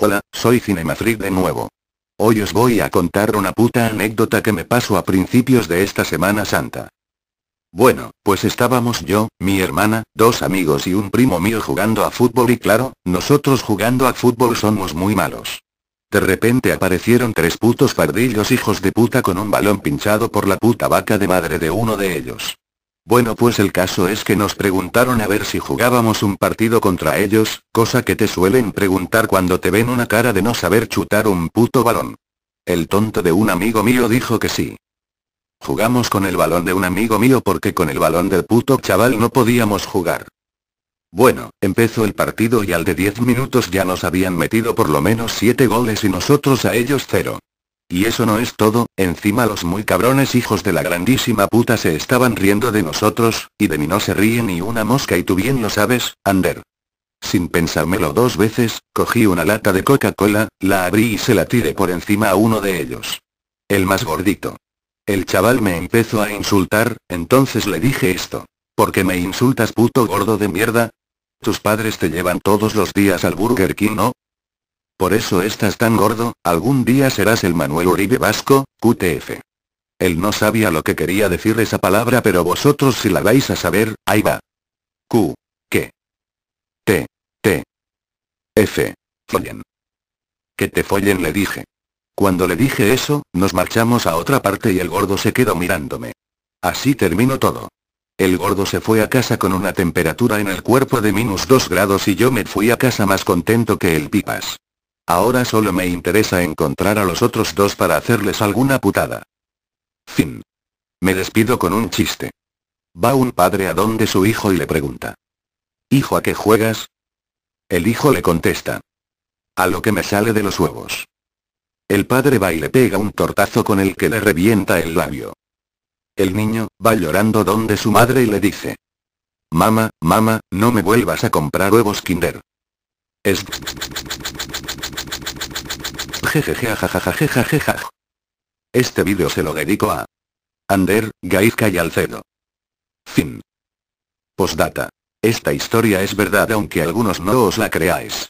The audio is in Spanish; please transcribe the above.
Hola, soy Cinemafreak de nuevo. Hoy os voy a contar una puta anécdota que me pasó a principios de esta Semana Santa. Bueno, pues estábamos yo, mi hermana, dos amigos y un primo mío jugando a fútbol y claro, nosotros jugando a fútbol somos muy malos. De repente aparecieron tres putos pardillos hijos de puta con un balón pinchado por la puta vaca de madre de uno de ellos. Bueno pues el caso es que nos preguntaron a ver si jugábamos un partido contra ellos, cosa que te suelen preguntar cuando te ven una cara de no saber chutar un puto balón. El tonto de un amigo mío dijo que sí. Jugamos con el balón de un amigo mío porque con el balón del puto chaval no podíamos jugar. Bueno, empezó el partido y al de 10 minutos ya nos habían metido por lo menos 7 goles y nosotros a ellos 0. Y eso no es todo, encima los muy cabrones hijos de la grandísima puta se estaban riendo de nosotros, y de mí no se ríe ni una mosca y tú bien lo sabes, Ander. Sin pensármelo dos veces, cogí una lata de Coca-Cola, la abrí y se la tiré por encima a uno de ellos. El más gordito. El chaval me empezó a insultar, entonces le dije esto. ¿Por qué me insultas puto gordo de mierda? Tus padres te llevan todos los días al Burger King, ¿no? Por eso estás tan gordo, algún día serás el Manuel Uribe Vasco, QTF. Él no sabía lo que quería decir esa palabra pero vosotros si la vais a saber, ahí va. Q. ¿Qué? T. T. F. Follen. Que te follen le dije. Cuando le dije eso, nos marchamos a otra parte y el gordo se quedó mirándome. Así terminó todo. El gordo se fue a casa con una temperatura en el cuerpo de menos 2 grados y yo me fui a casa más contento que el pipas. Ahora solo me interesa encontrar a los otros dos para hacerles alguna putada. Fin. Me despido con un chiste. Va un padre a donde su hijo y le pregunta. Hijo, ¿a qué juegas? El hijo le contesta. A lo que me sale de los huevos. El padre va y le pega un tortazo con el que le revienta el labio. El niño, va llorando donde su madre y le dice. Mama, mama, no me vuelvas a comprar huevos Kinder. Es... Este vídeo se lo dedico a Ander, Gaizka y Alcedo. Fin. Postdata. Esta historia es verdad aunque algunos no os la creáis.